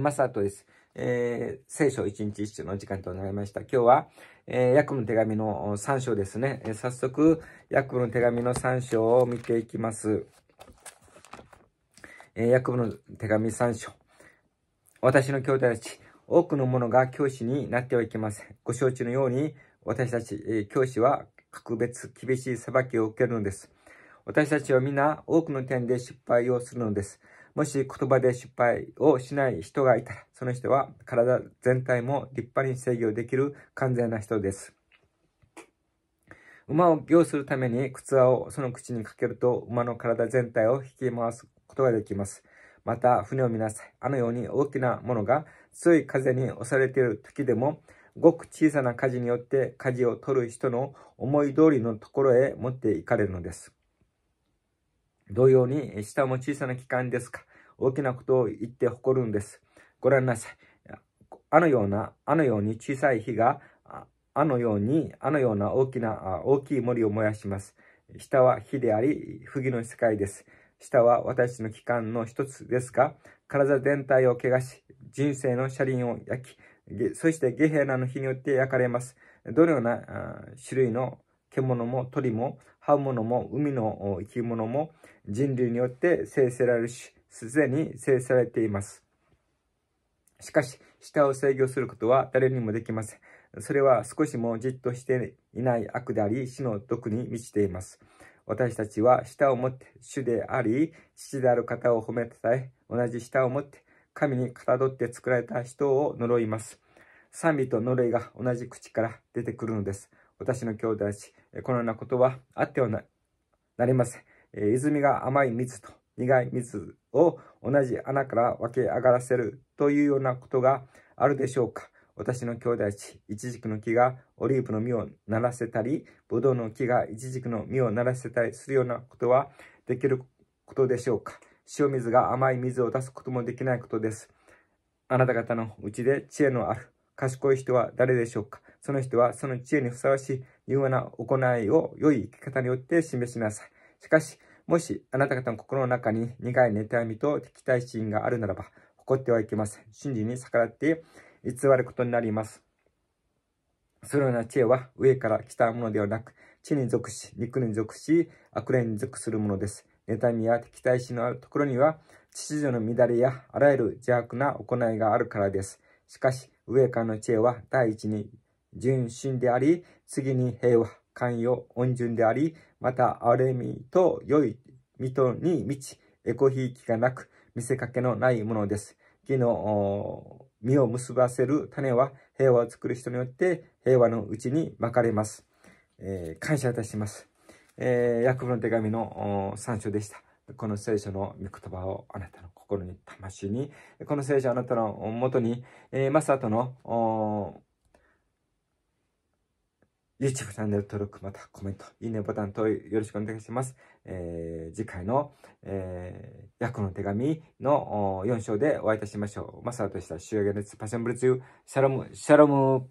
マスタートです。えー、聖書一日一首の時間となりました。今日は、えー、ヤクブの手紙の3章ですね。えー、早速、ヤクブの手紙の3章を見ていきます。えー、ヤクブの手紙3章。私の兄弟たち、多くの者が教師になってはいけません。ご承知のように、私たち、えー、教師は格別、厳しい裁きを受けるのです。私たちは皆、多くの点で失敗をするのです。もし言葉で失敗をしない人がいたら、その人は体全体も立派に制御できる完全な人です。馬を行するために靴輪をその口にかけると馬の体全体を引き回すことができます。また船を見なさい。あのように大きなものが強い風に押されている時でも、ごく小さな火事によって火事を取る人の思い通りのところへ持っていかれるのです。同様に、下も小さな器官ですか。大きなことを言って誇るんです。ご覧なさい。あのような、あのように小さい火が、あのように、あのような大きな、大きい森を燃やします。下は火であり、不義の世界です。下は私の器官の一つですが、体全体を汚し、人生の車輪を焼き、そしてゲヘナの火によって焼かれます。どのような種類の獣も鳥も葉物も海の生き物も人類によって生成られるし、すでに制されています。しかし、舌を制御することは誰にもできません。それは少しもじっとしていない悪であり、死の毒に満ちています。私たちは舌を持って主であり、父である方を褒めたたえ、同じ舌を持って神にかたどって作られた人を呪います。賛美と呪いが同じ口から出てくるのです。私の兄弟たち、このようなことはあってはなりません。泉が甘い蜜と苦い水を同じ穴から分け上がらせるというようなことがあるでしょうか私の兄弟子、イチジクの木がオリーブの実をならせたり、ブドウの木がイチジクの実をならせたりするようなことはできることでしょうか塩水が甘い水を出すこともできないことです。あなた方のうちで知恵のある賢い人は誰でしょうかその人はその知恵にふさわしい柔和な行いを良い生き方によって示しなさい。しかし、もしあなた方の心の中に苦い妬みと敵対心があるならば、誇ってはいけません。真理に逆らって偽ることになります。そのような知恵は上から来たものではなく、地に属し、肉に属し、悪霊に属するものです。妬みや敵対心のあるところには、秩序の乱れやあらゆる邪悪な行いがあるからです。しかし、上からの知恵は第一に純真であり、次に平和、寛容、温順であり、また憐れみと良い身とに満ち、エコひいきがなく、見せかけのないものです。木の実を結ばせる種は平和を作る人によって平和のうちにまかれます。えー、感謝いたします。えー、ヤの手紙の3章でした。この聖書の御言葉をあなたの心に、魂に、この聖書をあなたのもとに、えー、マサトの、YouTube チャンネル登録、またコメント、いいねボタンとよろしくお願いします。えー、次回の、えー、ヤコの手紙の4章でお会いいたしましょう。マサトでした。主役のパッションブルツー、シャロム、シャロム。